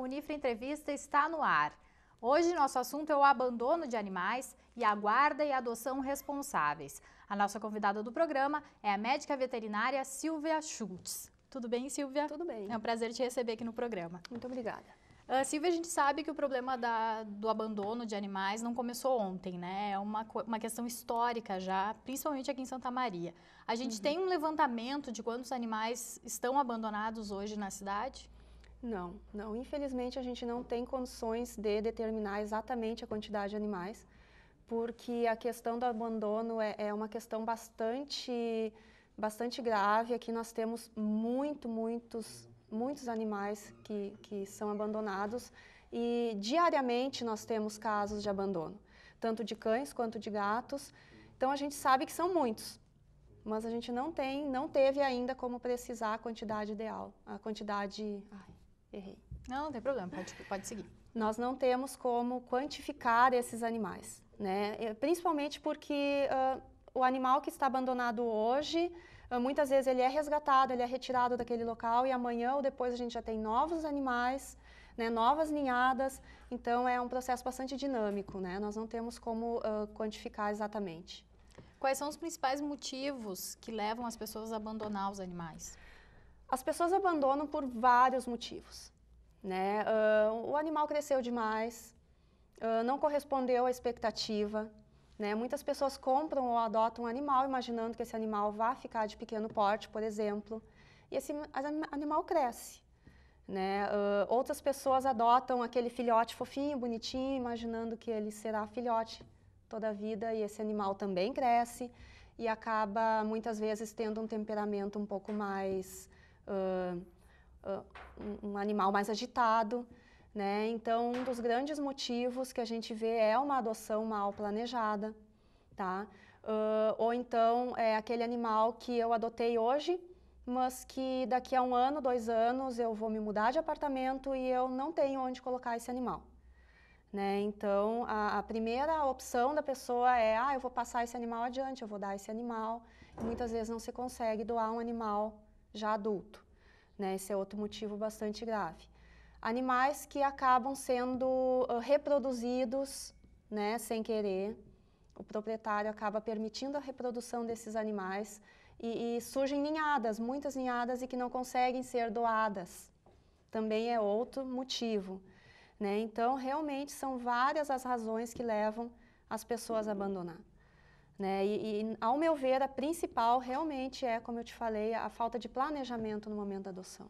Unifra Entrevista está no ar. Hoje nosso assunto é o abandono de animais e a guarda e adoção responsáveis. A nossa convidada do programa é a médica veterinária Silvia Schultz. Tudo bem, Silvia? Tudo bem. É um prazer te receber aqui no programa. Muito obrigada. Uh, Silvia, a gente sabe que o problema da, do abandono de animais não começou ontem, né? É uma, uma questão histórica já, principalmente aqui em Santa Maria. A gente uhum. tem um levantamento de quantos animais estão abandonados hoje na cidade? Não, não. Infelizmente a gente não tem condições de determinar exatamente a quantidade de animais, porque a questão do abandono é, é uma questão bastante, bastante grave. Aqui nós temos muito, muitos, muitos animais que, que são abandonados e diariamente nós temos casos de abandono, tanto de cães quanto de gatos. Então a gente sabe que são muitos, mas a gente não tem, não teve ainda como precisar a quantidade ideal, a quantidade. Ai Errei. Não, não tem problema, pode, pode seguir. Nós não temos como quantificar esses animais, né? É, principalmente porque uh, o animal que está abandonado hoje, uh, muitas vezes ele é resgatado, ele é retirado daquele local e amanhã ou depois a gente já tem novos animais, né, novas ninhadas, então é um processo bastante dinâmico, né? Nós não temos como uh, quantificar exatamente. Quais são os principais motivos que levam as pessoas a abandonar os animais? As pessoas abandonam por vários motivos. Né? Uh, o animal cresceu demais, uh, não correspondeu à expectativa. Né? Muitas pessoas compram ou adotam um animal imaginando que esse animal vá ficar de pequeno porte, por exemplo, e esse animal cresce. Né? Uh, outras pessoas adotam aquele filhote fofinho, bonitinho, imaginando que ele será filhote toda a vida e esse animal também cresce e acaba muitas vezes tendo um temperamento um pouco mais uh, uh, um animal mais agitado. Né? Então, um dos grandes motivos que a gente vê é uma adoção mal planejada, tá? Uh, ou então é aquele animal que eu adotei hoje, mas que daqui a um ano, dois anos eu vou me mudar de apartamento e eu não tenho onde colocar esse animal. Né? Então, a, a, primeira opção da pessoa é, ah, eu vou passar esse animal adiante, eu vou dar esse animal. E muitas vezes não se consegue doar um animal já adulto. Né? Esse é outro motivo bastante grave. Animais que acabam sendo reproduzidos né, sem querer, o proprietário acaba permitindo a reprodução desses animais e, e surgem ninhadas, muitas ninhadas e que não conseguem ser doadas. Também é outro motivo. Né? Então, realmente, são várias as razões que levam as pessoas a abandonar. Né? E, e, ao meu ver, a principal realmente é, como eu te falei, a falta de planejamento no momento da adoção.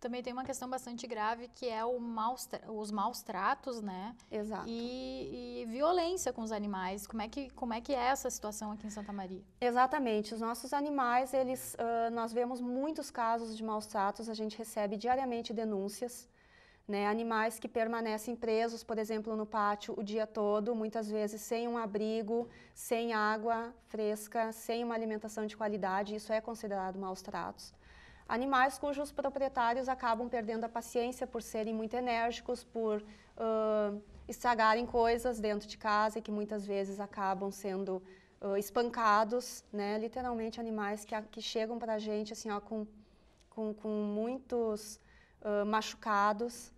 Também tem uma questão bastante grave que é maus, os maus tratos, né? Exato. E, e, violência com os animais. Como é, que, como é que é essa situação aqui em Santa Maria? Exatamente. Os nossos animais, eles, uh, nós vemos muitos casos de maus tratos, a gente recebe diariamente denúncias. Né, animais que permanecem presos, por exemplo, no pátio o dia todo, muitas vezes sem um abrigo, sem água fresca, sem uma alimentação de qualidade, isso é considerado maus tratos. Animais cujos proprietários acabam perdendo a paciência por serem muito enérgicos, por uh, estragarem coisas dentro de casa e que muitas vezes acabam sendo uh, espancados, né, literalmente animais que, que chegam para a gente assim, ó, com, com, com muitos uh, machucados.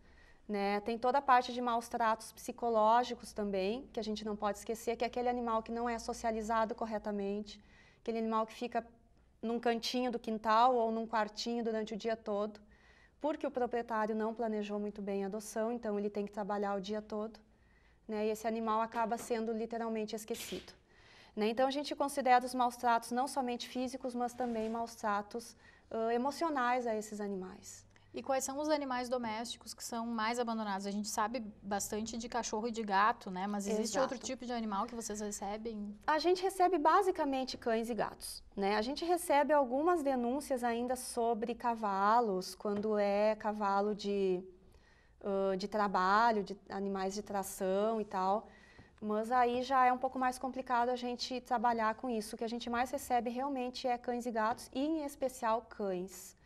Né? Tem toda a parte de maus tratos psicológicos também, que a gente não pode esquecer, que é aquele animal que não é socializado corretamente, aquele animal que fica num cantinho do quintal ou num quartinho durante o dia todo, porque o proprietário não planejou muito bem a adoção, então ele tem que trabalhar o dia todo, né? e esse animal acaba sendo literalmente esquecido. Né? Então a gente considera os maus tratos não somente físicos, mas também maus tratos uh, emocionais a esses animais. E quais são os animais domésticos que são mais abandonados? A gente sabe bastante de cachorro e de gato, né? Mas existe Exato. outro tipo de animal que vocês recebem? A gente recebe basicamente cães e gatos, né? A gente recebe algumas denúncias ainda sobre cavalos, quando é cavalo de, uh, de trabalho, de animais de tração e tal. Mas aí já é um pouco mais complicado a gente trabalhar com isso. O que a gente mais recebe realmente é cães e gatos, e em especial cães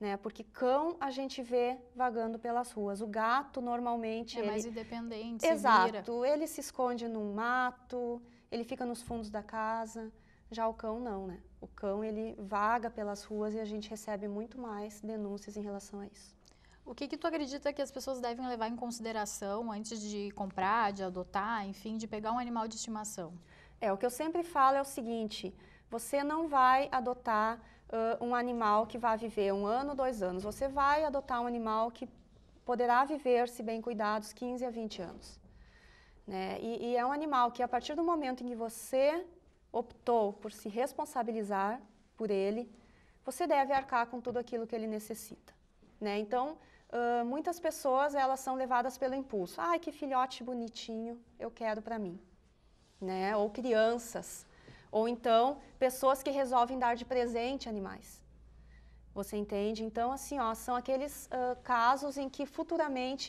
né? Porque cão a gente vê vagando pelas ruas. O gato normalmente é ele... mais independente. Exato. Ele se esconde num mato, ele fica nos fundos da casa. Já o cão não, né? O cão ele vaga pelas ruas e a gente recebe muito mais denúncias em relação a isso. O que, que tu acredita que as pessoas devem levar em consideração antes de comprar, de adotar, enfim, de pegar um animal de estimação? É, o que eu sempre falo é o seguinte: você não vai adotar uh, um animal que vai viver um ano, dois anos. Você vai adotar um animal que poderá viver, se bem cuidados, 15 a 20 anos. Né? E, e é um animal que, a partir do momento em que você optou por se responsabilizar por ele, você deve arcar com tudo aquilo que ele necessita. Né? Então, uh, muitas pessoas elas são levadas pelo impulso. Ai, que filhote bonitinho, eu quero para mim. Né? Ou crianças ou então, pessoas que resolvem dar de presente animais. Você entende? Então, assim, ó, são aqueles uh, casos em que futuramente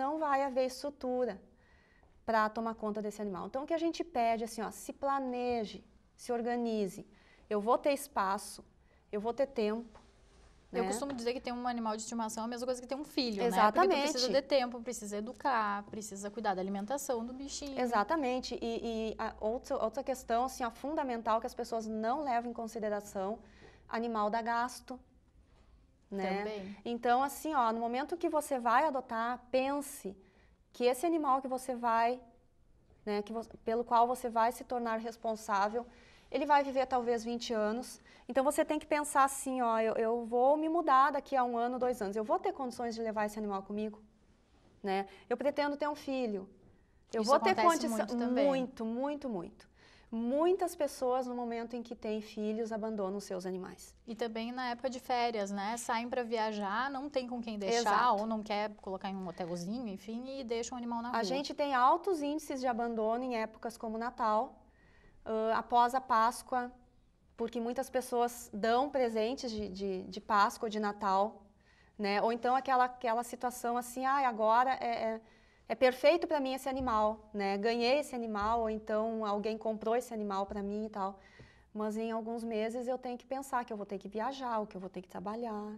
não vai haver estrutura para tomar conta desse animal. Então, o que a gente pede, assim, ó, se planeje, se organize. Eu vou ter espaço, eu vou ter tempo, né? Eu é. costumo dizer que tem um animal de estimação é a mesma coisa que ter um filho, Exatamente. né? Porque precisa de tempo, precisa educar, precisa cuidar da alimentação do bichinho. Exatamente. E, e outra, outra questão assim, a fundamental que as pessoas não levam em consideração, animal dá gasto. Né? Também. Então, assim, ó, no momento que você vai adotar, pense que esse animal que você vai, né, que você, pelo qual você vai se tornar responsável, ele vai viver talvez 20 anos. Então você tem que pensar assim, ó, eu, eu vou me mudar daqui a um ano, dois anos, eu vou ter condições de levar esse animal comigo, né? Eu pretendo ter um filho, eu Isso vou ter condições muito, muito, muito, muito. Muitas pessoas no momento em que têm filhos abandonam seus animais. E também na época de férias, né? Saem para viajar, não tem com quem deixar Exato. ou não quer colocar em um hotelzinho, enfim, e deixam o animal na a rua. A gente tem altos índices de abandono em épocas como Natal, uh, após a Páscoa, porque muitas pessoas dão presentes de, de, de Páscoa, de Natal, né? Ou então aquela, aquela situação assim, ah, agora é, é, é perfeito para mim esse animal, né? Ganhei esse animal, ou então alguém comprou esse animal para mim e tal. Mas em alguns meses eu tenho que pensar que eu vou ter que viajar, que eu vou ter que trabalhar,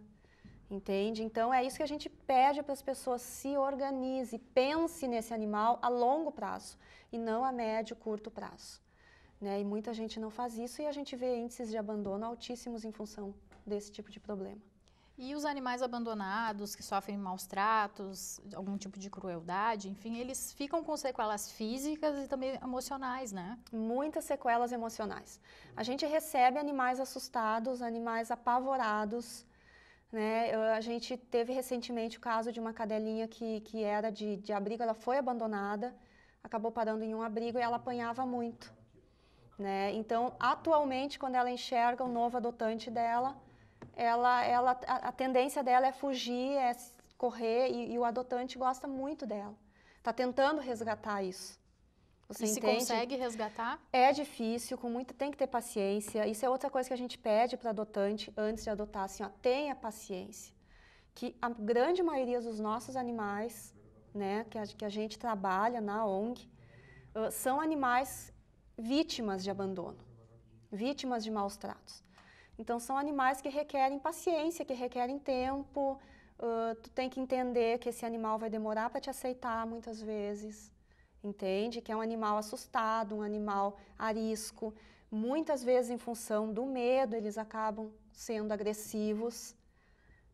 entende? Então é isso que a gente pede para as pessoas se organize, pense nesse animal a longo prazo e não a médio, curto prazo. Né? E muita gente não faz isso e a gente vê índices de abandono altíssimos em função desse tipo de problema. E os animais abandonados que sofrem maus tratos, algum tipo de crueldade, enfim, eles ficam com sequelas físicas e também emocionais, né? Muitas sequelas emocionais. A gente recebe animais assustados, animais apavorados, né? a gente teve recentemente o caso de uma cadelinha que, que era de, de abrigo, ela foi abandonada, acabou parando em um abrigo e ela apanhava muito. Né? Então, atualmente, quando ela enxerga o um novo adotante dela, ela, ela, a, a, tendência dela é fugir, é correr, e, e o adotante gosta muito dela. Está tentando resgatar isso. Você e entende? se consegue resgatar? É difícil, com muita, tem que ter paciência. Isso é outra coisa que a gente pede para adotante antes de adotar, assim, ó, tenha paciência. Que a grande maioria dos nossos animais, né, que a, que a gente trabalha na ONG, uh, são animais vítimas de abandono, vítimas de maus tratos. Então, são animais que requerem paciência, que requerem tempo. Uh, tu tem que entender que esse animal vai demorar para te aceitar muitas vezes, entende? Que é um animal assustado, um animal arisco. Muitas vezes, em função do medo, eles acabam sendo agressivos,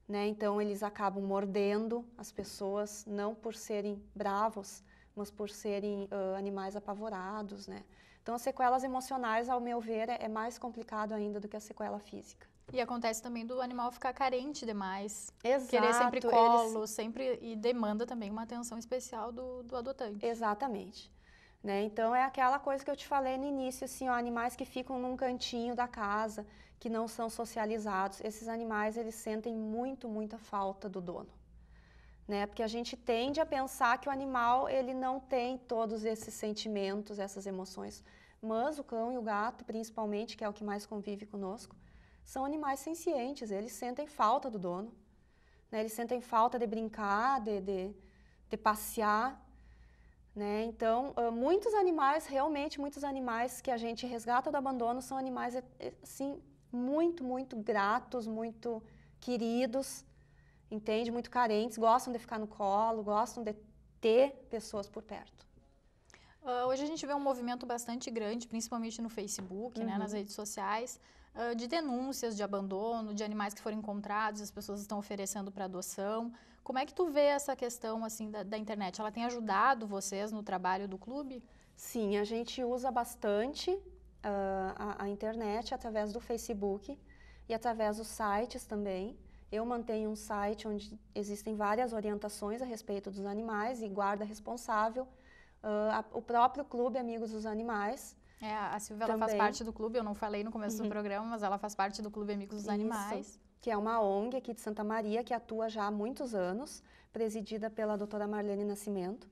né? Então, eles acabam mordendo as pessoas, não por serem bravos, mas por serem uh, animais apavorados, né? Então, as sequelas emocionais, ao meu ver, é, é mais complicado ainda do que a sequela física. E acontece também do animal ficar carente demais. Exato, querer sempre colo, eles... sempre. E demanda também uma atenção especial do, do adotante. Exatamente. Né? Então, é aquela coisa que eu te falei no início, assim, ó, animais que ficam num cantinho da casa, que não são socializados, esses animais, eles sentem muito, muita falta do dono né? Porque a gente tende a pensar que o animal ele não tem todos esses sentimentos, essas emoções, mas o cão e o gato, principalmente, que é o que mais convive conosco, são animais sencientes. Eles sentem falta do dono, né? Eles sentem falta de brincar, de, de, de passear, né? Então, ah, muitos animais, realmente muitos animais que a gente resgata do abandono são animais, assim, muito, muito gratos, muito queridos, entende? Muito carentes, gostam de ficar no colo, gostam de ter pessoas por perto. Uh, hoje a gente vê um movimento bastante grande, principalmente no Facebook, uhum. né, nas uhum. redes sociais, uh, de denúncias de abandono, de animais que foram encontrados, as pessoas estão oferecendo para adoção. Como é que tu vê essa questão assim da, da, internet? Ela tem ajudado vocês no trabalho do clube? Sim, a gente usa bastante uh, a, a internet através do Facebook e através dos sites também. Eu mantenho um site onde existem várias orientações a respeito dos animais e guarda responsável. Uh, a, o próprio clube Amigos dos Animais. É, a Silvia ela faz parte do clube, eu não falei no começo uhum. do programa, mas ela faz parte do Clube Amigos dos Isso, Animais. Que é uma ONG aqui de Santa Maria que atua já há muitos anos, presidida pela doutora Marlene Nascimento.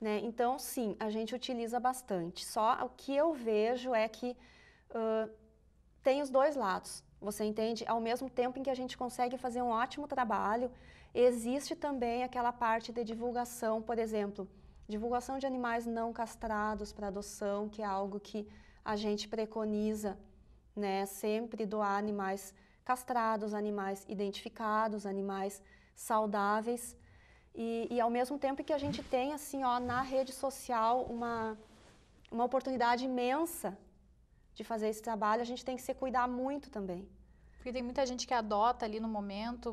Né? Então, sim, a gente utiliza bastante. Só o que eu vejo é que uh, tem os dois lados. Você entende? Ao mesmo tempo em que a gente consegue fazer um ótimo trabalho, existe também aquela parte de divulgação, por exemplo, divulgação de animais não castrados para adoção, que é algo que a gente preconiza, né? Sempre doar animais castrados, animais identificados, animais saudáveis. E, e, ao mesmo tempo que a gente tem, assim, ó, na rede social uma, uma oportunidade imensa de fazer esse trabalho, a gente tem que se cuidar muito também. Porque tem muita gente que adota ali no momento,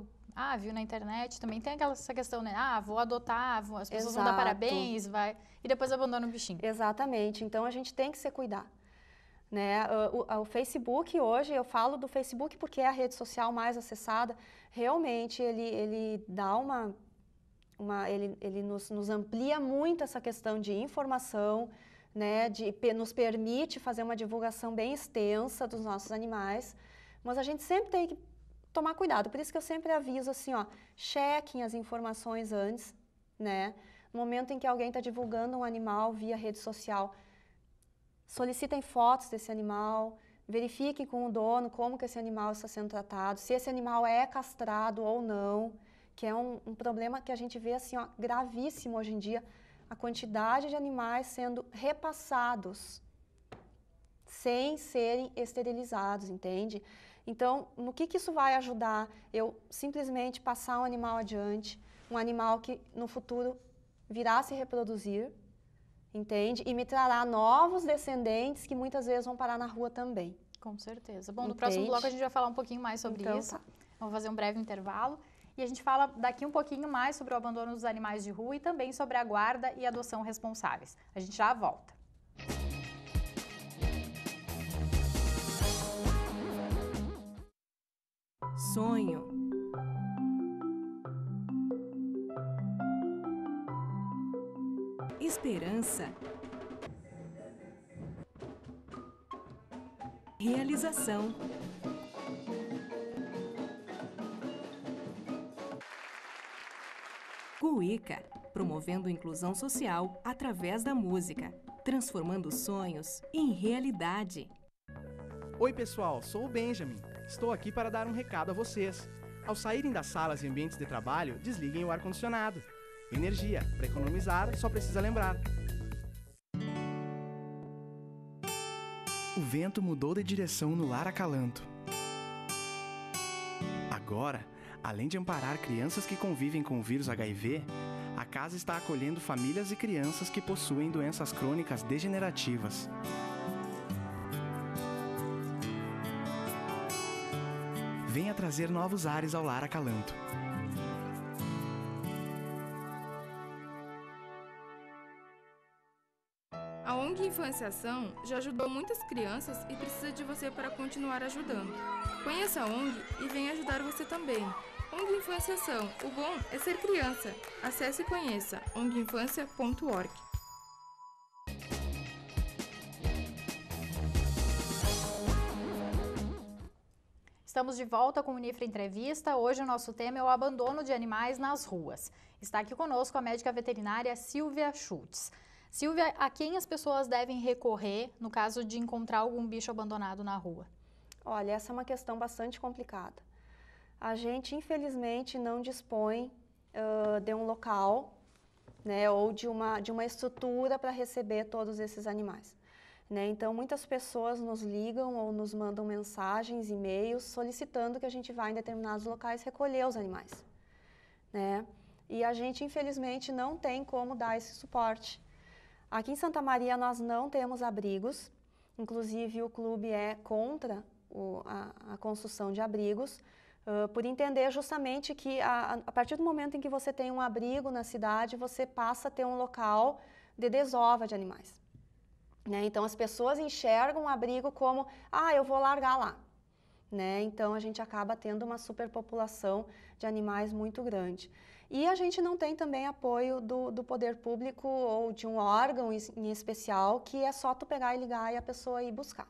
ah, viu na internet, também tem aquela essa questão, né? Ah, vou adotar, vou, as pessoas Exato. vão dar parabéns, vai, e depois abandona o bichinho. Exatamente, então a gente tem que se cuidar. Né? O, o, o, Facebook hoje, eu falo do Facebook porque é a rede social mais acessada, realmente ele, ele dá uma, uma ele, ele nos, nos amplia muito essa questão de informação, né, de, nos permite fazer uma divulgação bem extensa dos nossos animais, mas a gente sempre tem que tomar cuidado. Por isso que eu sempre aviso assim, ó, chequem as informações antes, né? No momento em que alguém está divulgando um animal via rede social, solicitem fotos desse animal, verifiquem com o dono como que esse animal está sendo tratado, se esse animal é castrado ou não, que é um, um problema que a gente vê assim, ó, gravíssimo hoje em dia a quantidade de animais sendo repassados sem serem esterilizados, entende? Então, no que, que isso vai ajudar? Eu simplesmente passar um animal adiante, um animal que no futuro virá se reproduzir, entende? E me trará novos descendentes que muitas vezes vão parar na rua também. Com certeza. Bom, no próximo bloco a gente vai falar um pouquinho mais sobre então, isso. Tá. Vamos fazer um breve intervalo e a gente fala daqui um pouquinho mais sobre o abandono dos animais de rua e também sobre a guarda e adoção responsáveis. A gente já volta. Sonho. Esperança. Realização. Ica, promovendo inclusão social através da música, transformando sonhos em realidade. Oi, pessoal, sou o Benjamin. Estou aqui para dar um recado a vocês. Ao saírem das salas e ambientes de trabalho, desliguem o ar-condicionado. Energia, para economizar, só precisa lembrar. O vento mudou de direção no lar acalanto. Agora, Além de amparar crianças que convivem com o vírus HIV, a casa está acolhendo famílias e crianças que possuem doenças crônicas degenerativas. Venha trazer novos ares ao Lar Acalanto. A ONG Ação já ajudou muitas crianças e precisa de você para continuar ajudando. Conheça a ONG e venha ajudar você também. ONG Infância Ação. O bom é ser criança. Acesse e conheça onginfância.org. Estamos de volta com o Unifra Entrevista. Hoje o nosso tema é o abandono de animais nas ruas. Está aqui conosco a médica veterinária Silvia Schultz. Silvia, a quem as pessoas devem recorrer no caso de encontrar algum bicho abandonado na rua? Olha, essa é uma questão bastante complicada a gente infelizmente não dispõe uh, de um local né, ou de uma, de uma estrutura para receber todos esses animais. Né? Então, muitas pessoas nos ligam ou nos mandam mensagens, e-mails, solicitando que a gente vá em determinados locais recolher os animais. Né? E a gente, infelizmente, não tem como dar esse suporte. Aqui em Santa Maria, nós não temos abrigos, inclusive o clube é contra o, a, a construção de abrigos, por entender justamente que a, a, partir do momento em que você tem um abrigo na cidade, você passa a ter um local de desova de animais. Né? Então as pessoas enxergam o abrigo como, ah, eu vou largar lá. Né? Então a gente acaba tendo uma superpopulação de animais muito grande. E a gente não tem também apoio do, do poder público ou de um órgão em especial que é só tu pegar e ligar e a pessoa ir buscar.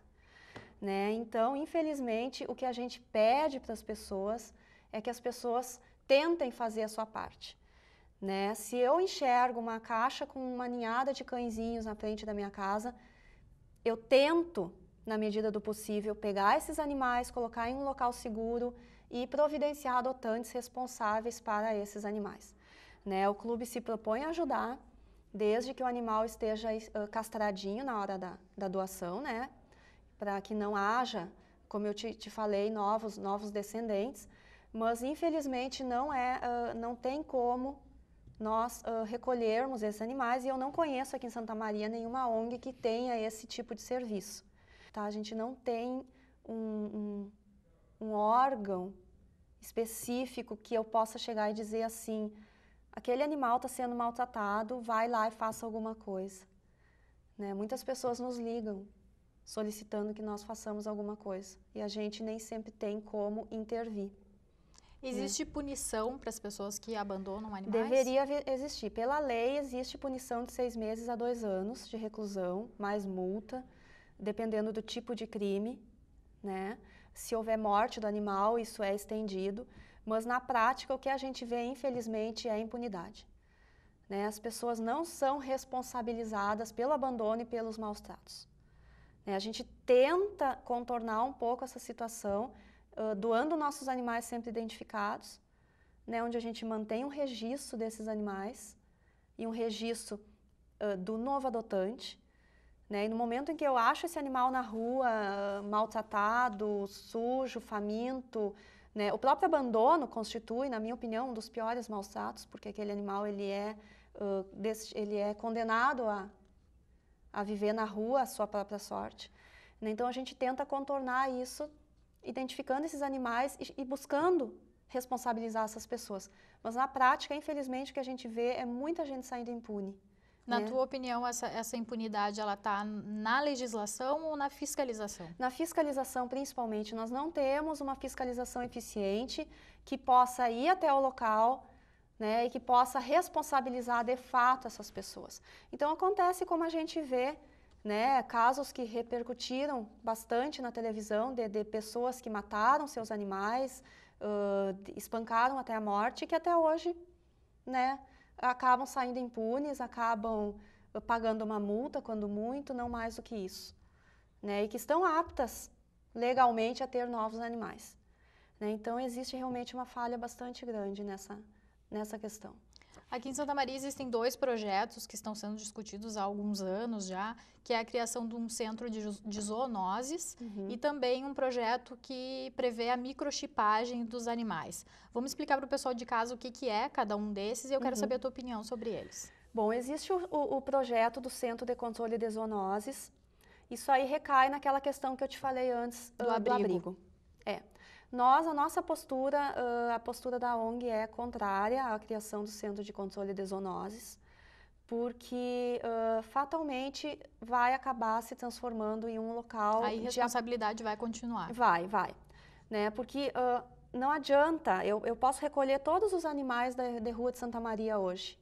Né? Então, infelizmente, o que a gente pede para as pessoas é que as pessoas tentem fazer a sua parte. Né? Se eu enxergo uma caixa com uma ninhada de cãezinhos na frente da minha casa, eu tento, na medida do possível, pegar esses animais, colocar em um local seguro e providenciar adotantes responsáveis para esses animais. Né? O clube se propõe a ajudar, desde que o animal esteja eh, castradinho na hora da, da doação, né? para que não haja, como eu te, te, falei, novos, novos descendentes, mas infelizmente não, é, uh, não tem como nós uh, recolhermos esses animais e eu não conheço aqui em Santa Maria nenhuma ONG que tenha esse tipo de serviço. Tá? A gente não tem um, um, um órgão específico que eu possa chegar e dizer assim, aquele animal está sendo maltratado, vai lá e faça alguma coisa. Né? Muitas pessoas nos ligam solicitando que nós façamos alguma coisa. E a gente nem sempre tem como intervir. É. Existe né? punição para as pessoas que abandonam animais? Deveria existir. Pela lei, existe punição de seis meses a dois anos de reclusão, mais multa, dependendo do tipo de crime. Né? Se houver morte do animal, isso é estendido. Mas na prática, o que a gente vê, infelizmente, é a impunidade. Né? As pessoas não são responsabilizadas pelo abandono e pelos maus tratos. Né? A gente tenta contornar um pouco essa situação, uh, doando nossos animais sempre identificados, né, onde a gente mantém um registro desses animais e um registro uh, do novo adotante. Né, e no momento em que eu acho esse animal na rua, uh, maltratado, sujo, faminto, né, o próprio abandono constitui, na minha opinião, um dos piores maus-tratos, porque aquele animal ele é, desse, ele é condenado a a viver na rua a sua própria sorte. Né? Então a gente tenta contornar isso, identificando esses animais e, e buscando responsabilizar essas pessoas. Mas na prática, infelizmente, o que a gente vê é muita gente saindo impune. Na né? tua opinião, essa, essa impunidade ela está na legislação ou na fiscalização? Na fiscalização, principalmente. Nós não temos uma fiscalização eficiente que possa ir até o local, né, e que possa responsabilizar de fato essas pessoas. Então acontece como a gente vê, né, casos que repercutiram bastante na televisão de, de pessoas que mataram seus animais, uh, espancaram até a morte, que até hoje, né, acabam saindo impunes, acabam pagando uma multa, quando muito, não mais do que isso, né, e que estão aptas legalmente a ter novos animais. Né? Então existe realmente uma falha bastante grande nessa nessa questão. Aqui em Santa Maria existem dois projetos que estão sendo discutidos há alguns anos já, que é a criação de um centro de, de zoonoses uhum. e também um projeto que prevê a microchipagem dos animais. Vamos explicar para o pessoal de casa o que, que é cada um desses e eu quero uhum. saber a tua opinião sobre eles. Bom, existe o, o, o projeto do Centro de Controle de Zoonoses. Isso aí recai naquela questão que eu te falei antes do, ah, abrigo. abrigo. É. Nós, a nossa postura, a postura da ONG é contrária à criação do Centro de Controle de Zoonoses, porque fatalmente vai acabar se transformando em um local... A irresponsabilidade de... vai continuar. Vai, vai. Né? Porque não adianta, eu, eu posso recolher todos os animais da, da rua de Santa Maria hoje,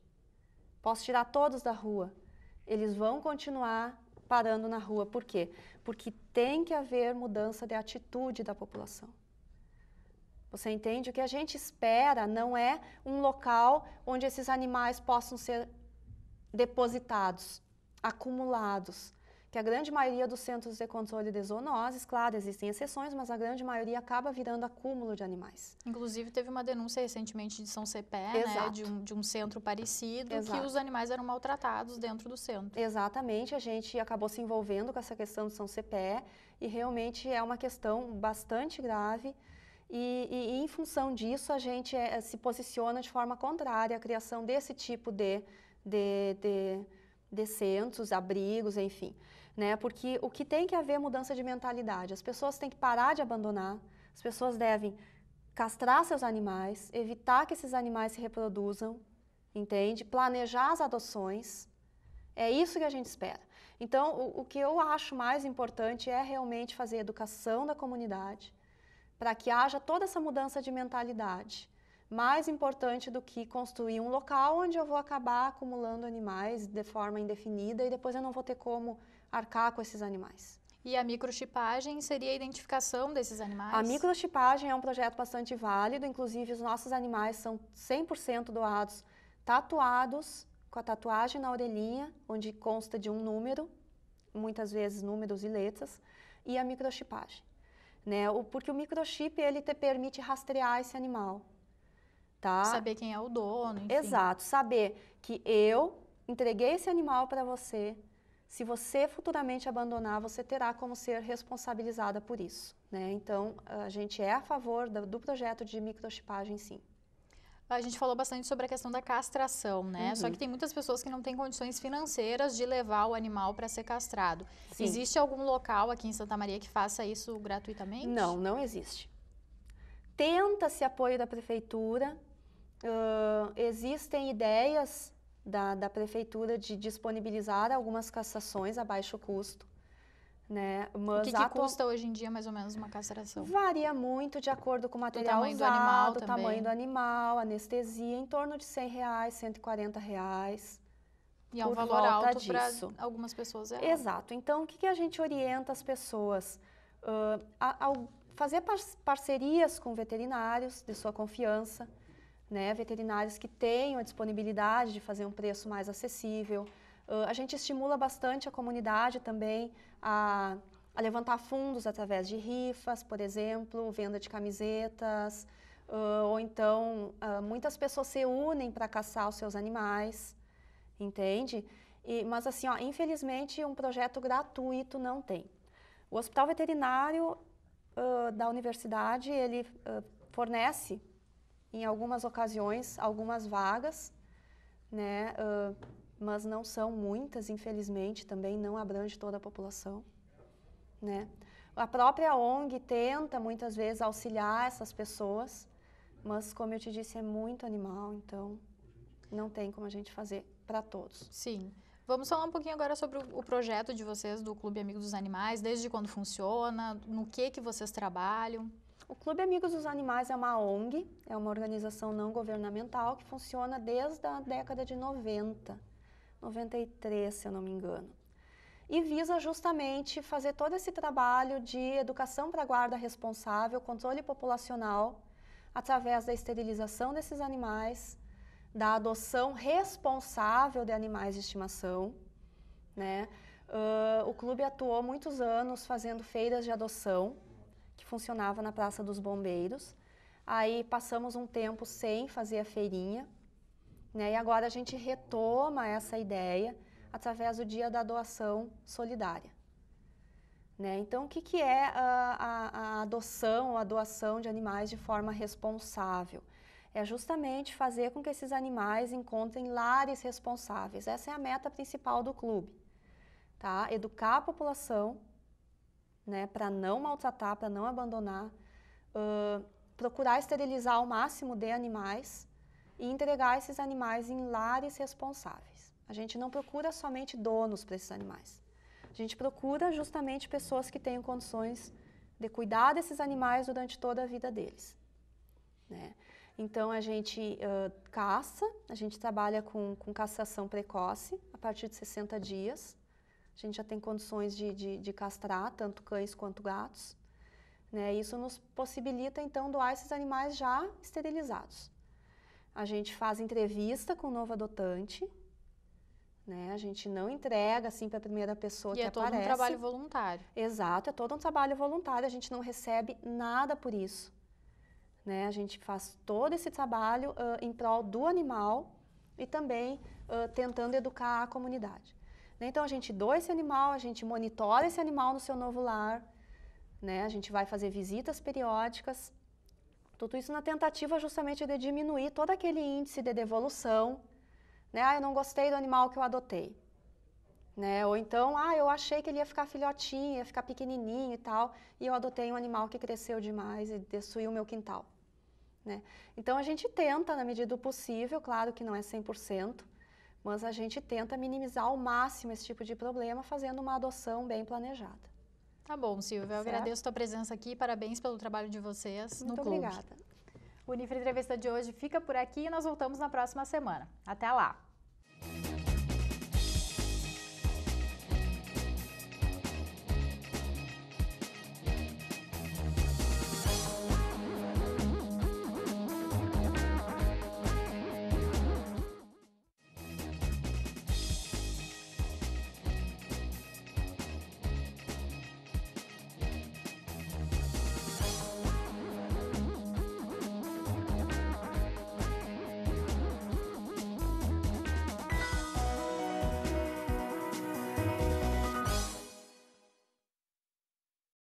posso tirar todos da rua, eles vão continuar parando na rua. Por quê? Porque tem que haver mudança de atitude da população. Você entende? O que a gente espera não é um local onde esses animais possam ser depositados, acumulados. Que a grande maioria dos centros de controle de zoonoses, claro, existem exceções, mas a grande maioria acaba virando acúmulo de animais. Inclusive, teve uma denúncia recentemente de São Cepé, né, de, um, de, um, centro parecido, Exato. que os animais eram maltratados dentro do centro. Exatamente, a gente acabou se envolvendo com essa questão de São Cepé e realmente é uma questão bastante grave e, e, em função disso, a gente é, se posiciona de forma contrária à criação desse tipo de, de, de, de centros, abrigos, enfim. Né? Porque o que tem que haver é mudança de mentalidade. As pessoas têm que parar de abandonar, as pessoas devem castrar seus animais, evitar que esses animais se reproduzam, entende? Planejar as adoções. É isso que a gente espera. Então, o, o que eu acho mais importante é realmente fazer educação da comunidade, para que haja toda essa mudança de mentalidade. Mais importante do que construir um local onde eu vou acabar acumulando animais de forma indefinida e depois eu não vou ter como arcar com esses animais. E a microchipagem seria a identificação desses animais? A microchipagem é um projeto bastante válido, inclusive os nossos animais são 100% doados tatuados, com a tatuagem na orelhinha, onde consta de um número, muitas vezes números e letras, e a microchipagem né? O, porque o microchip ele te permite rastrear esse animal, tá? Saber quem é o dono, enfim. Exato, saber que eu entreguei esse animal para você. Se você futuramente abandonar, você terá como ser responsabilizada por isso, né? Então, a gente é a favor do, do projeto de microchipagem, sim a gente falou bastante sobre a questão da castração, né? Uhum. Só que uhum. tem muitas pessoas que não têm condições financeiras de levar o animal para ser castrado. Sim. Existe algum local aqui em Santa Maria que faça isso gratuitamente? Não, não existe. Tenta-se apoio da prefeitura. Uh, existem ideias da, da prefeitura de disponibilizar algumas castrações a baixo custo. Né? Mas o que, que custa hoje em dia mais ou menos uma castração? Varia muito de acordo com o material do usado, do animal do tamanho do animal, anestesia, em torno de 100 reais, 140 reais. E é um valor alto para algumas pessoas. É Exato. Então, o que, que a gente orienta as pessoas? Uh, a, a fazer par parcerias com veterinários de sua confiança, né? veterinários que tenham a disponibilidade de fazer um preço mais acessível, Uh, a gente estimula bastante a comunidade também a, a, levantar fundos através de rifas, por exemplo, venda de camisetas, uh, ou então uh, muitas pessoas se unem para caçar os seus animais, entende? E, mas assim, ó, infelizmente um projeto gratuito não tem. O hospital veterinário da universidade ele fornece, em algumas ocasiões, algumas vagas, né? mas não são muitas, infelizmente, também não abrange toda a população. Né? A própria ONG tenta muitas vezes auxiliar essas pessoas, mas como eu te disse, é muito animal, então não tem como a gente fazer para todos. Sim. Vamos falar um pouquinho agora sobre o projeto de vocês do Clube Amigos dos Animais, desde quando funciona, no que que vocês trabalham? O Clube Amigos dos Animais é uma ONG, é uma organização não governamental que funciona desde a década de 90. 93, se eu não me engano. E visa justamente fazer todo esse trabalho de educação para guarda responsável, controle populacional, através da esterilização desses animais, da adoção responsável de animais de estimação, né? Uh, o clube atuou muitos anos fazendo feiras de adoção, que funcionava na Praça dos Bombeiros. Aí passamos um tempo sem fazer a feirinha, né? E agora a gente retoma essa ideia através do Dia da Doação Solidária. Né? Então, o que, que é a, a, a adoção ou a doação de animais de forma responsável? É justamente fazer com que esses animais encontrem lares responsáveis. Essa é a meta principal do clube. Tá? Educar a população né, para não maltratar, para não abandonar, uh, procurar esterilizar ao máximo de animais e entregar esses animais em lares responsáveis. A gente não procura somente donos para esses animais. A gente procura justamente pessoas que tenham condições de cuidar desses animais durante toda a vida deles. Né? Então a gente uh, caça, a gente trabalha com, com castração precoce a partir de 60 dias. A gente já tem condições de, de, de castrar tanto cães quanto gatos. Né? Isso nos possibilita então doar esses animais já esterilizados a gente faz entrevista com o novo adotante, né? A gente não entrega assim para a primeira pessoa e que é todo um trabalho voluntário. Exato, é todo um trabalho voluntário, a gente não recebe nada por isso. Né? A gente faz todo esse trabalho uh, em prol do animal e também uh, tentando educar a comunidade. Né? Então a gente doa esse animal, a gente monitora esse animal no seu novo lar, né? a gente vai fazer visitas periódicas tudo isso na tentativa justamente de diminuir todo aquele índice de devolução, né? Ah, eu não gostei do animal que eu adotei, né? Ou então, ah, eu achei que ele ia ficar filhotinho, ia ficar pequenininho e tal, e eu adotei um animal que cresceu demais e destruiu o meu quintal, né? Então a gente tenta, na medida do possível, claro que não é 100%, mas a gente tenta minimizar ao máximo esse tipo de problema fazendo uma adoção bem planejada. Tá bom, Silvia. Tá certo? Eu agradeço a tua presença aqui. Parabéns pelo trabalho de vocês Muito no clube. Muito obrigada. O Unifra Entrevista de hoje fica por aqui e nós voltamos na próxima semana. Até lá!